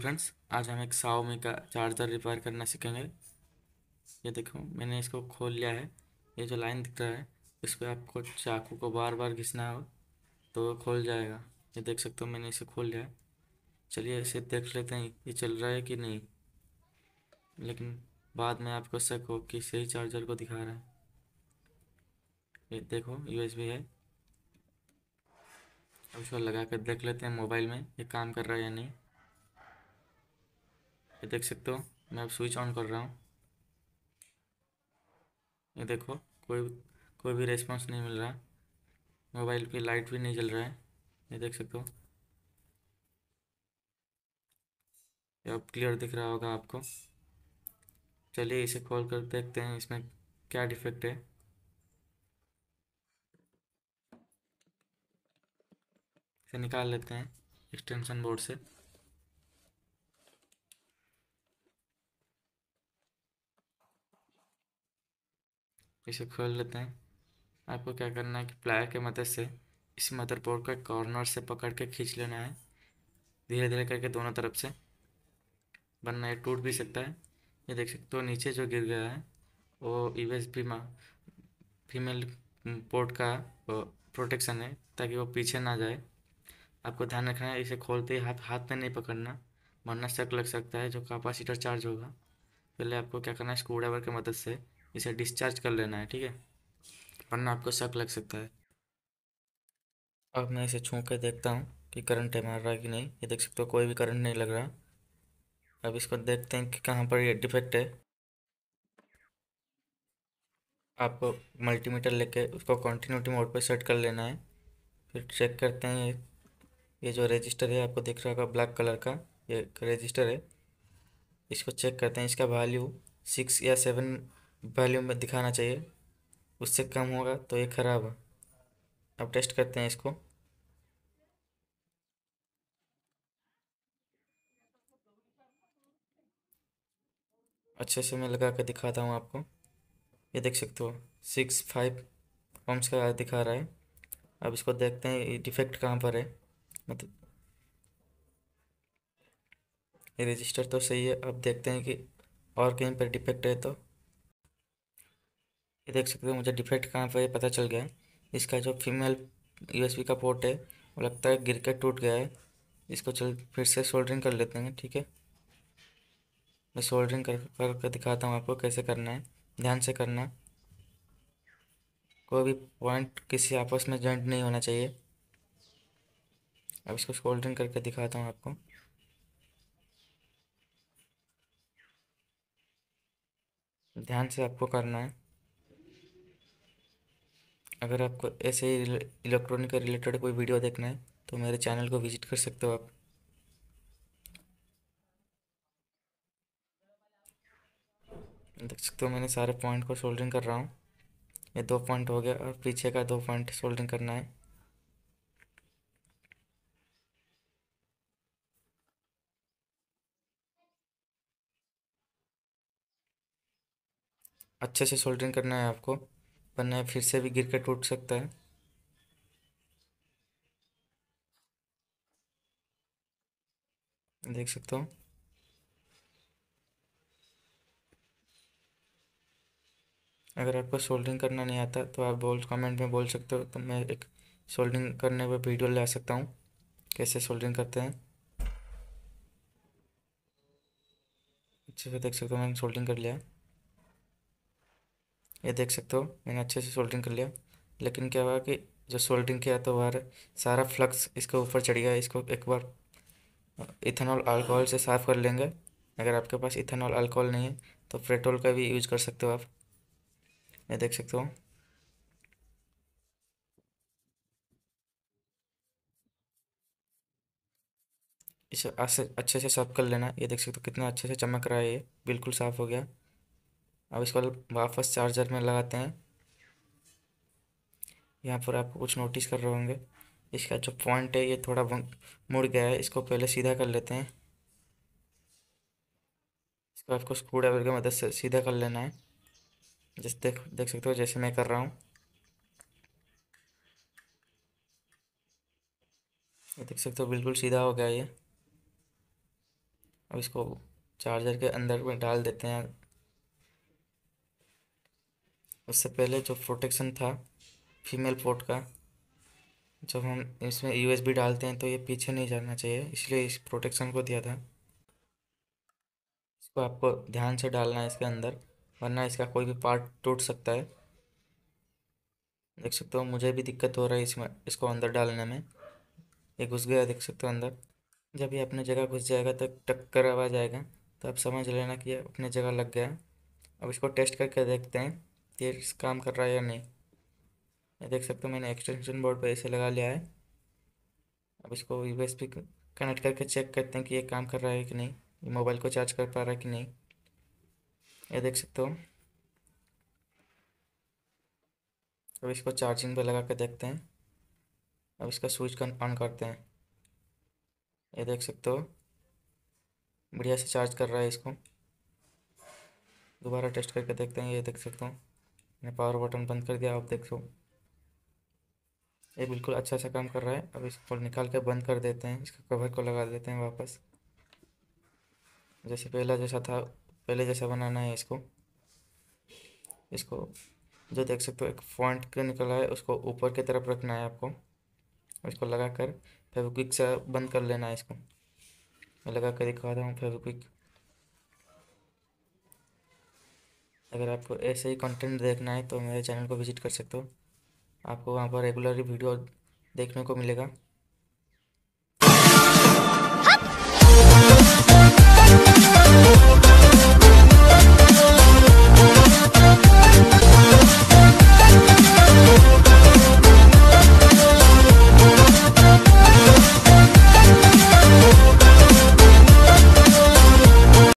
Friends आज हम एक साओमी का चार्जर रिपेयर करना सीखेंगे ये देखो मैंने इसको खोल लिया है ये जो लाइन दिख रहा है इस पर आपको चाकू को बार बार घिसना हो तो वो खोल जाएगा ये देख सकते हो मैंने इसे खोल लिया है चलिए इसे देख लेते हैं ये चल रहा है कि नहीं लेकिन बाद में आपको शक हो कि सही चार्जर को दिखा रहा है ये देखो यूएसबी है अब इसको लगा कर देख लेते हैं मोबाइल में ये काम कर रहा है या नहीं ये देख सकते हो मैं अब स्विच ऑन कर रहा हूँ ये देखो कोई कोई भी रेस्पॉन्स नहीं मिल रहा मोबाइल पे लाइट भी नहीं जल रहा है ये देख सकते हो ये अब क्लियर दिख रहा होगा आपको चलिए इसे कॉल कर देखते हैं इसमें क्या डिफेक्ट है इसे निकाल लेते हैं एक्सटेंशन बोर्ड से इसे खोल लेते हैं आपको क्या करना है कि प्लायर के मदद से इस मदरबोर्ड का कॉर्नर से पकड़ के खींच लेना है धीरे धीरे करके दोनों तरफ से वरना ये टूट भी सकता है ये देख सकते हो नीचे जो गिर गया है वो यू एस फीमेल पोर्ट का प्रोटेक्शन है ताकि वो पीछे ना जाए आपको ध्यान रखना है इसे खोलते ही हाथ हाथ में नहीं पकड़ना वरना शक लग सकता है जो कैपेसिटर चार्ज होगा पहले आपको क्या करना है स्क्रू ड्राइवर की मदद से इसे डिस्चार्ज कर लेना है ठीक है वरना आपको शक लग सकता है अब मैं इसे छू के देखता हूँ कि करंट है मार रहा है कि नहीं ये देख सकते हो कोई भी करंट नहीं लग रहा अब इसको देखते हैं कि कहाँ पर ये डिफेक्ट है आपको मल्टीमीटर लेके उसको कंटिन्यूटी मोड पर सेट कर लेना है फिर चेक करते हैं ये जो रजिस्टर है आपको दिख रहा होगा ब्लैक कलर का ये रजिस्टर है इसको चेक करते हैं इसका वैल्यू सिक्स या सेवन वैल्यू में दिखाना चाहिए उससे कम होगा तो ये ख़राब है अब टेस्ट करते हैं इसको अच्छे से मैं लगा कर दिखाता हूँ आपको ये देख सकते हो सिक्स फाइव ओम्स का दिखा रहा है अब इसको देखते हैं ये डिफेक्ट कहाँ पर है मतलब ये रजिस्टर तो सही है अब देखते हैं कि और कहीं पर डिफेक्ट है तो ये देख सकते हो मुझे डिफेक्ट कहाँ पर पता चल गया इसका जो फीमेल यूएसबी का पोर्ट है वो लगता है गिर के टूट गया है इसको चल फिर से सोल्डरिंग कर लेते हैं ठीक है मैं सोल्डरिंग कर करके दिखाता हूँ आपको कैसे करना है ध्यान से करना कोई भी पॉइंट किसी आपस में जॉइंट नहीं होना चाहिए अब इसको सोल्डरिंग करके दिखाता हूँ आपको ध्यान से आपको करना है अगर आपको ऐसे ही इलेक्ट्रॉनिक रिलेटेड कोई वीडियो देखना है तो मेरे चैनल को विजिट कर सकते हो आप देख सकते हो मैंने सारे पॉइंट को सोल्डरिंग कर रहा हूँ ये दो पॉइंट हो गया और पीछे का दो पॉइंट सोल्डरिंग करना है अच्छे से सोल्डरिंग करना है आपको पन्ना है फिर से भी गिर के टूट सकता है देख सकते हो अगर आपको सोल्डरिंग करना नहीं आता तो आप बोल कमेंट में बोल सकते हो तो मैं एक सोल्डिंग करने पर वीडियो ला सकता हूँ कैसे सोल्डरिंग करते हैं अच्छे से देख सकते हो मैंने सोल्डिंग कर लिया ये देख सकते हो मैंने अच्छे से सोल्डरिंग कर लिया लेकिन क्या हुआ कि जो सोल्डरिंग किया तो वह सारा फ्लक्स इसके ऊपर चढ़ गया इसको एक बार इथेनॉल अल्कोहल से साफ़ कर लेंगे अगर आपके पास इथेनॉल अल्कोहल नहीं है तो पेट्रोल का भी यूज कर सकते हो आप ये देख सकते हो इसे अच्छे से साफ कर लेना ये देख सकते हो कितना अच्छे से चमक रहा है ये बिल्कुल साफ़ हो गया अब इसको वापस चार्जर में लगाते हैं यहाँ पर आपको कुछ नोटिस कर रहे होंगे इसका जो पॉइंट है ये थोड़ा मुड़ गया है इसको पहले सीधा कर लेते हैं इसको आपको स्क्रू ड्राइवर की मदद से सीधा कर लेना है जैसे देख देख सकते हो जैसे मैं कर रहा हूँ देख सकते हो बिल्कुल सीधा हो गया ये अब इसको चार्जर के अंदर में डाल देते हैं उससे पहले जो प्रोटेक्शन था फीमेल पोर्ट का जब हम इसमें यूएसबी डालते हैं तो ये पीछे नहीं जाना चाहिए इसलिए इस प्रोटेक्शन को दिया था इसको आपको ध्यान से डालना है इसके अंदर वरना इसका कोई भी पार्ट टूट सकता है देख सकते हो मुझे भी दिक्कत हो रहा है इसमें इसको अंदर डालने में ये घुस गया देख सकते हो अंदर जब ये अपने जगह घुस जाएगा तो टक्कर आवाज आएगा तो आप समझ लेना कि अपने जगह लग गया अब इसको टेस्ट करके देखते हैं ये काम कर रहा है या नहीं ये देख सकते हो मैंने एक्सटेंशन बोर्ड पर ऐसे लगा लिया है अब इसको यू एस कनेक्ट करके चेक करते हैं कि ये काम कर रहा है कि नहीं ये मोबाइल को चार्ज कर पा रहा है कि नहीं ये देख सकते हो अब इसको चार्जिंग पर लगा के देखते हैं अब इसका स्विच ऑन करते हैं ये देख सकते हो बढ़िया से चार्ज कर रहा है इसको दोबारा टेस्ट करके देखते हैं ये देख सकते हो मैंने पावर बटन बंद कर दिया आप देख सो ये बिल्कुल अच्छा सा काम कर रहा है अब इसको निकाल के बंद कर देते हैं इसका कवर को लगा देते हैं वापस जैसे पहला जैसा था पहले जैसा बनाना है इसको इसको जो देख सकते हो एक फॉन्ट निकल निकला है उसको ऊपर की तरफ रखना है आपको इसको लगा कर फेविक्विक से बंद कर लेना है इसको मैं लगा कर दिखा रहा हूँ फेविक्विक अगर आपको ऐसे ही कंटेंट देखना है तो मेरे चैनल को विजिट कर सकते हो आपको वहाँ पर रेगुलर वीडियो देखने को मिलेगा हाँ।